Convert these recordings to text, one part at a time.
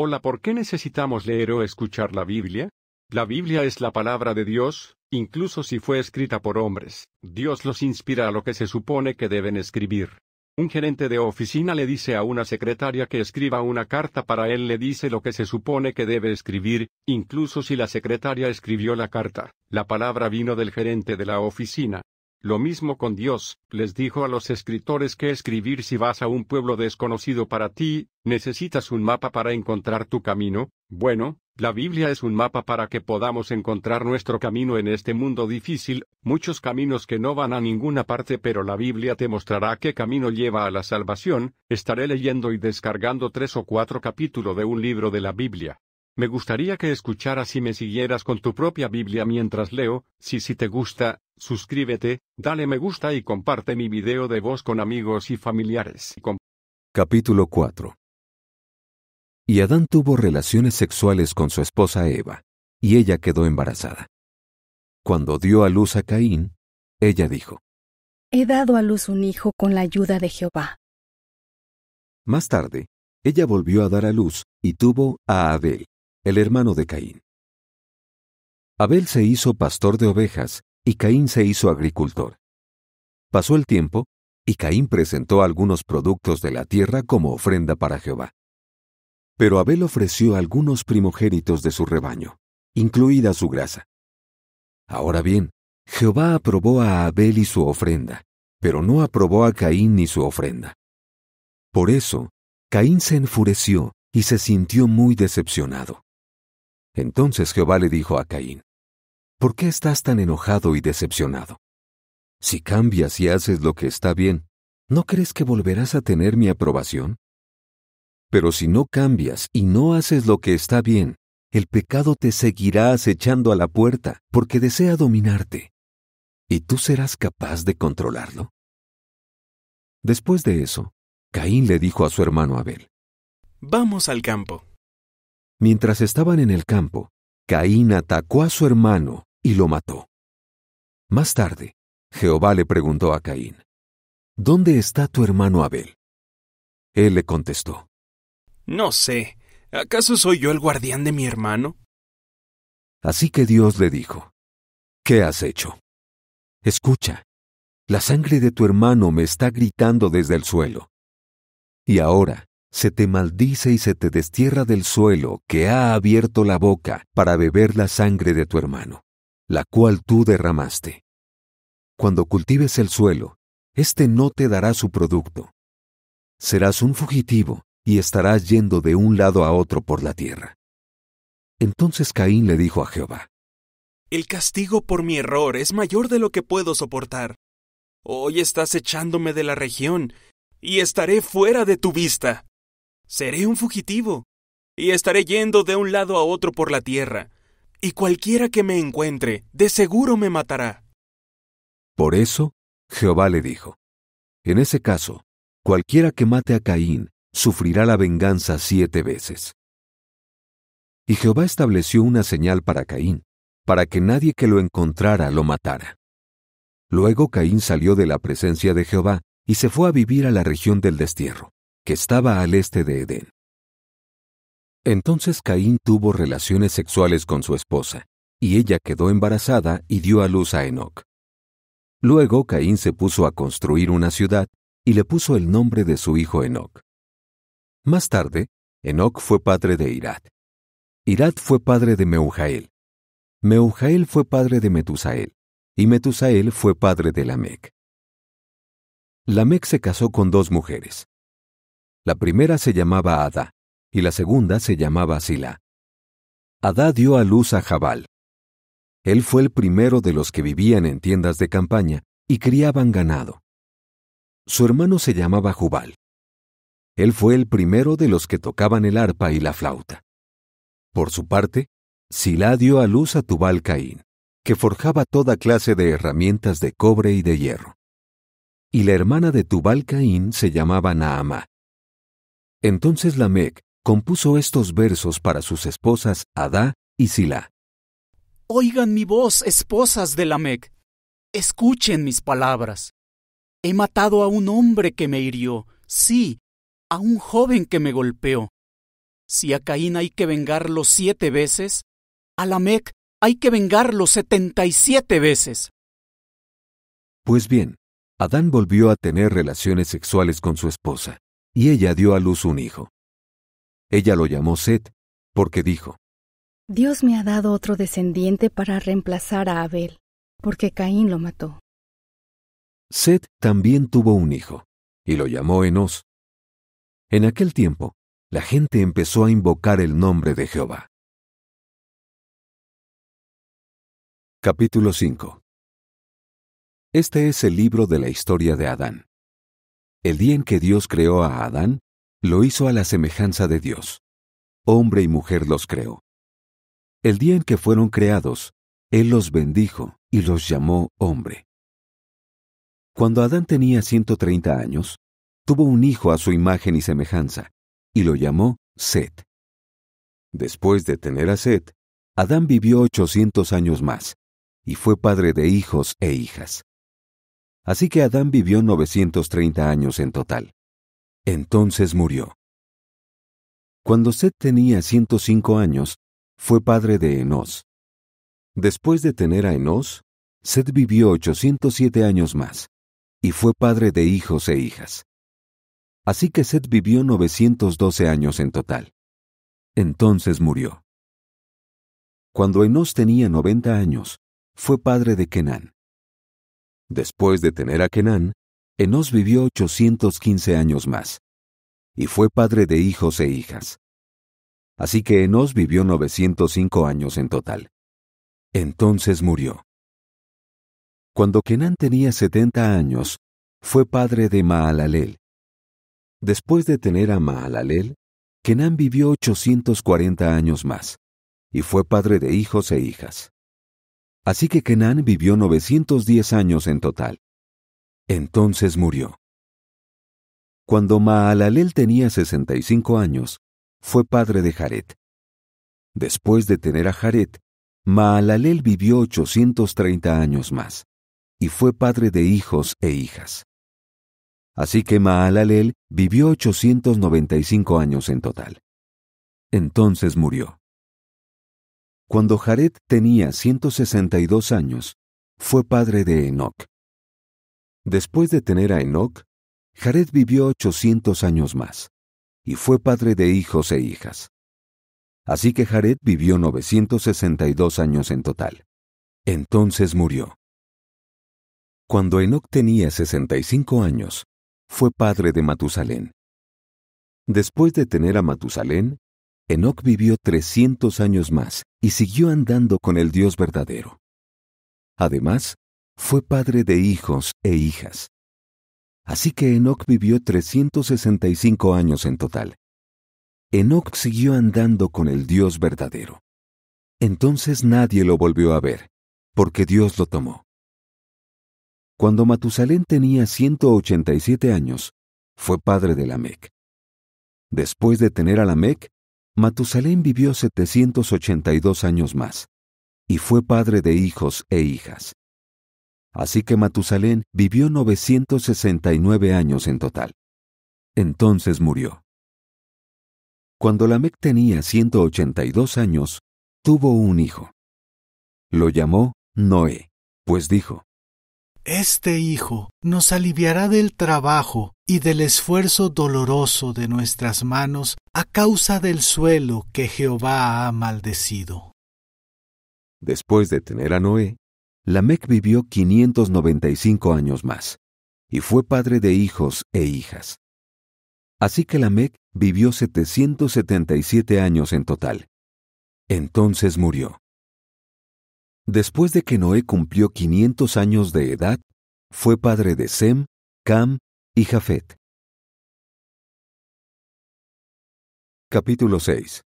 Hola, ¿por qué necesitamos leer o escuchar la Biblia? La Biblia es la palabra de Dios, incluso si fue escrita por hombres, Dios los inspira a lo que se supone que deben escribir. Un gerente de oficina le dice a una secretaria que escriba una carta para él, le dice lo que se supone que debe escribir, incluso si la secretaria escribió la carta, la palabra vino del gerente de la oficina, lo mismo con Dios, les dijo a los escritores que escribir si vas a un pueblo desconocido para ti, necesitas un mapa para encontrar tu camino, bueno, la Biblia es un mapa para que podamos encontrar nuestro camino en este mundo difícil, muchos caminos que no van a ninguna parte pero la Biblia te mostrará qué camino lleva a la salvación, estaré leyendo y descargando tres o cuatro capítulos de un libro de la Biblia. Me gustaría que escucharas y me siguieras con tu propia Biblia mientras leo, si si te gusta, Suscríbete, dale me gusta y comparte mi video de voz con amigos y familiares. Capítulo 4 Y Adán tuvo relaciones sexuales con su esposa Eva, y ella quedó embarazada. Cuando dio a luz a Caín, ella dijo, He dado a luz un hijo con la ayuda de Jehová. Más tarde, ella volvió a dar a luz y tuvo a Abel, el hermano de Caín. Abel se hizo pastor de ovejas y Caín se hizo agricultor. Pasó el tiempo, y Caín presentó algunos productos de la tierra como ofrenda para Jehová. Pero Abel ofreció algunos primogénitos de su rebaño, incluida su grasa. Ahora bien, Jehová aprobó a Abel y su ofrenda, pero no aprobó a Caín ni su ofrenda. Por eso, Caín se enfureció y se sintió muy decepcionado. Entonces Jehová le dijo a Caín, ¿Por qué estás tan enojado y decepcionado? Si cambias y haces lo que está bien, ¿no crees que volverás a tener mi aprobación? Pero si no cambias y no haces lo que está bien, el pecado te seguirá acechando a la puerta porque desea dominarte. ¿Y tú serás capaz de controlarlo? Después de eso, Caín le dijo a su hermano Abel, Vamos al campo. Mientras estaban en el campo, Caín atacó a su hermano y lo mató. Más tarde, Jehová le preguntó a Caín, ¿Dónde está tu hermano Abel? Él le contestó, No sé, ¿acaso soy yo el guardián de mi hermano? Así que Dios le dijo, ¿Qué has hecho? Escucha, la sangre de tu hermano me está gritando desde el suelo. Y ahora se te maldice y se te destierra del suelo que ha abierto la boca para beber la sangre de tu hermano la cual tú derramaste. Cuando cultives el suelo, éste no te dará su producto. Serás un fugitivo y estarás yendo de un lado a otro por la tierra. Entonces Caín le dijo a Jehová, El castigo por mi error es mayor de lo que puedo soportar. Hoy estás echándome de la región, y estaré fuera de tu vista. Seré un fugitivo, y estaré yendo de un lado a otro por la tierra y cualquiera que me encuentre, de seguro me matará. Por eso, Jehová le dijo, En ese caso, cualquiera que mate a Caín sufrirá la venganza siete veces. Y Jehová estableció una señal para Caín, para que nadie que lo encontrara lo matara. Luego Caín salió de la presencia de Jehová y se fue a vivir a la región del destierro, que estaba al este de Edén. Entonces Caín tuvo relaciones sexuales con su esposa, y ella quedó embarazada y dio a luz a Enoch. Luego Caín se puso a construir una ciudad y le puso el nombre de su hijo Enoch. Más tarde, Enoch fue padre de Irad. Irad fue padre de Meujael. Meujael fue padre de Metusael, y Metusael fue padre de Lamec. Lamec se casó con dos mujeres. La primera se llamaba Ada, y la segunda se llamaba Sila. Adá dio a luz a Jabal. Él fue el primero de los que vivían en tiendas de campaña y criaban ganado. Su hermano se llamaba Jubal. Él fue el primero de los que tocaban el arpa y la flauta. Por su parte, Sila dio a luz a Tubal Caín, que forjaba toda clase de herramientas de cobre y de hierro. Y la hermana de Tubal Caín se llamaba Naamá. Entonces Lamec compuso estos versos para sus esposas Adá y Silá. Oigan mi voz, esposas de Lamec. Escuchen mis palabras. He matado a un hombre que me hirió, sí, a un joven que me golpeó. Si a Caín hay que vengarlo siete veces, a Lamec hay que vengarlo setenta y siete veces. Pues bien, Adán volvió a tener relaciones sexuales con su esposa, y ella dio a luz un hijo. Ella lo llamó Set, porque dijo, Dios me ha dado otro descendiente para reemplazar a Abel, porque Caín lo mató. Set también tuvo un hijo, y lo llamó Enos. En aquel tiempo, la gente empezó a invocar el nombre de Jehová. Capítulo 5 Este es el libro de la historia de Adán. El día en que Dios creó a Adán, lo hizo a la semejanza de Dios. Hombre y mujer los creó. El día en que fueron creados, Él los bendijo y los llamó hombre. Cuando Adán tenía 130 años, tuvo un hijo a su imagen y semejanza, y lo llamó Set. Después de tener a Set, Adán vivió 800 años más, y fue padre de hijos e hijas. Así que Adán vivió 930 años en total. Entonces murió. Cuando Set tenía 105 años, fue padre de Enos. Después de tener a Enos, Set vivió 807 años más, y fue padre de hijos e hijas. Así que Set vivió 912 años en total. Entonces murió. Cuando Enos tenía 90 años, fue padre de Kenán. Después de tener a Kenán, Enos vivió 815 años más, y fue padre de hijos e hijas. Así que Enos vivió 905 años en total. Entonces murió. Cuando Kenan tenía 70 años, fue padre de Maalalel. Después de tener a Maalalel, Kenan vivió 840 años más, y fue padre de hijos e hijas. Así que Kenan vivió 910 años en total. Entonces murió. Cuando Maalalel tenía 65 años, fue padre de Jared. Después de tener a Jared, Maalalel vivió 830 años más, y fue padre de hijos e hijas. Así que Maalalel vivió 895 años en total. Entonces murió. Cuando Jared tenía 162 años, fue padre de Enoc. Después de tener a Enoch, Jared vivió 800 años más y fue padre de hijos e hijas. Así que Jared vivió 962 años en total. Entonces murió. Cuando Enoch tenía 65 años, fue padre de Matusalén. Después de tener a Matusalén, Enoch vivió 300 años más y siguió andando con el Dios verdadero. Además, fue padre de hijos e hijas. Así que Enoch vivió 365 años en total. Enoch siguió andando con el Dios verdadero. Entonces nadie lo volvió a ver, porque Dios lo tomó. Cuando Matusalén tenía 187 años, fue padre de Lamec. Después de tener a Lamec, Matusalén vivió 782 años más, y fue padre de hijos e hijas. Así que Matusalén vivió 969 años en total. Entonces murió. Cuando Lamec tenía 182 años, tuvo un hijo. Lo llamó Noé, pues dijo, Este hijo nos aliviará del trabajo y del esfuerzo doloroso de nuestras manos a causa del suelo que Jehová ha maldecido. Después de tener a Noé, Lamec vivió 595 años más y fue padre de hijos e hijas. Así que Lamec vivió 777 años en total. Entonces murió. Después de que Noé cumplió 500 años de edad, fue padre de Sem, Cam y Jafet. Capítulo 6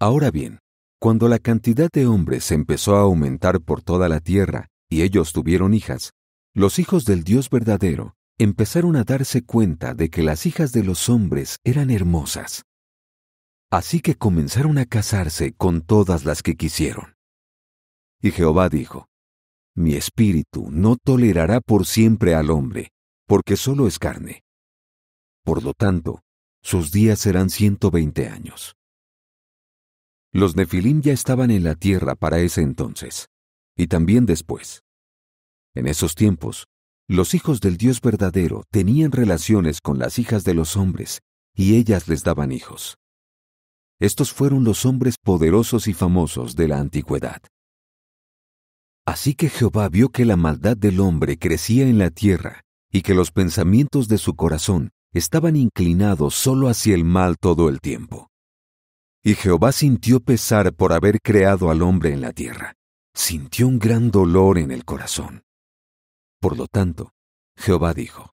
Ahora bien, cuando la cantidad de hombres empezó a aumentar por toda la tierra y ellos tuvieron hijas, los hijos del Dios verdadero empezaron a darse cuenta de que las hijas de los hombres eran hermosas. Así que comenzaron a casarse con todas las que quisieron. Y Jehová dijo, Mi espíritu no tolerará por siempre al hombre, porque solo es carne. Por lo tanto, sus días serán ciento veinte años. Los nefilim ya estaban en la tierra para ese entonces, y también después. En esos tiempos, los hijos del Dios verdadero tenían relaciones con las hijas de los hombres, y ellas les daban hijos. Estos fueron los hombres poderosos y famosos de la antigüedad. Así que Jehová vio que la maldad del hombre crecía en la tierra, y que los pensamientos de su corazón estaban inclinados solo hacia el mal todo el tiempo. Y Jehová sintió pesar por haber creado al hombre en la tierra. Sintió un gran dolor en el corazón. Por lo tanto, Jehová dijo,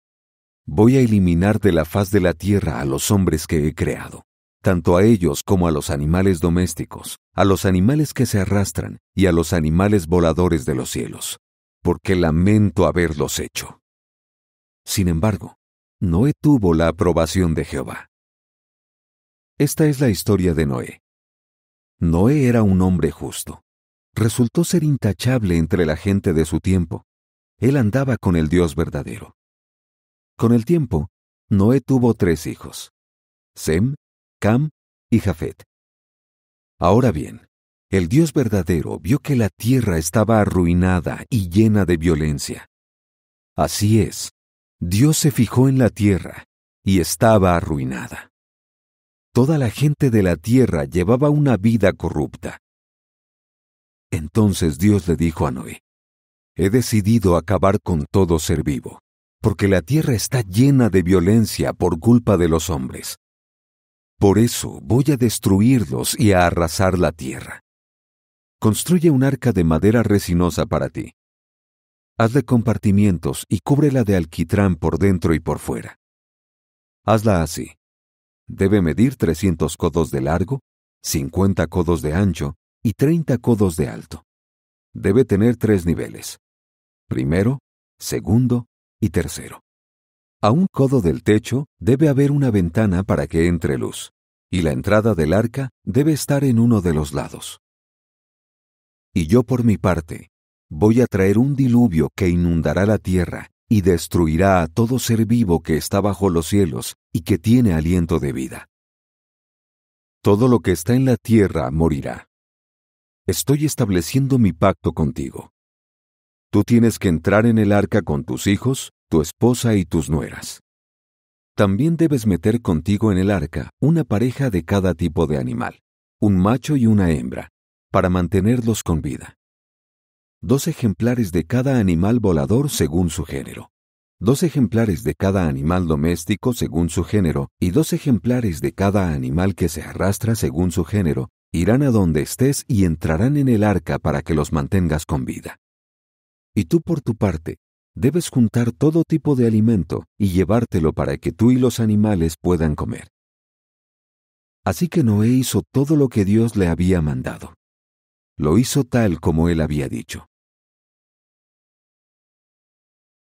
Voy a eliminar de la faz de la tierra a los hombres que he creado, tanto a ellos como a los animales domésticos, a los animales que se arrastran y a los animales voladores de los cielos, porque lamento haberlos hecho. Sin embargo, Noé tuvo la aprobación de Jehová. Esta es la historia de Noé. Noé era un hombre justo. Resultó ser intachable entre la gente de su tiempo. Él andaba con el Dios verdadero. Con el tiempo, Noé tuvo tres hijos, Sem, Cam y Jafet. Ahora bien, el Dios verdadero vio que la tierra estaba arruinada y llena de violencia. Así es, Dios se fijó en la tierra y estaba arruinada toda la gente de la tierra llevaba una vida corrupta. Entonces Dios le dijo a Noé, He decidido acabar con todo ser vivo, porque la tierra está llena de violencia por culpa de los hombres. Por eso voy a destruirlos y a arrasar la tierra. Construye un arca de madera resinosa para ti. Hazle compartimientos y cúbrela de alquitrán por dentro y por fuera. Hazla así debe medir 300 codos de largo, 50 codos de ancho y 30 codos de alto. Debe tener tres niveles. Primero, segundo y tercero. A un codo del techo debe haber una ventana para que entre luz, y la entrada del arca debe estar en uno de los lados. Y yo por mi parte, voy a traer un diluvio que inundará la tierra y destruirá a todo ser vivo que está bajo los cielos y que tiene aliento de vida. Todo lo que está en la tierra morirá. Estoy estableciendo mi pacto contigo. Tú tienes que entrar en el arca con tus hijos, tu esposa y tus nueras. También debes meter contigo en el arca una pareja de cada tipo de animal, un macho y una hembra, para mantenerlos con vida dos ejemplares de cada animal volador según su género, dos ejemplares de cada animal doméstico según su género y dos ejemplares de cada animal que se arrastra según su género, irán a donde estés y entrarán en el arca para que los mantengas con vida. Y tú por tu parte, debes juntar todo tipo de alimento y llevártelo para que tú y los animales puedan comer. Así que Noé hizo todo lo que Dios le había mandado. Lo hizo tal como él había dicho.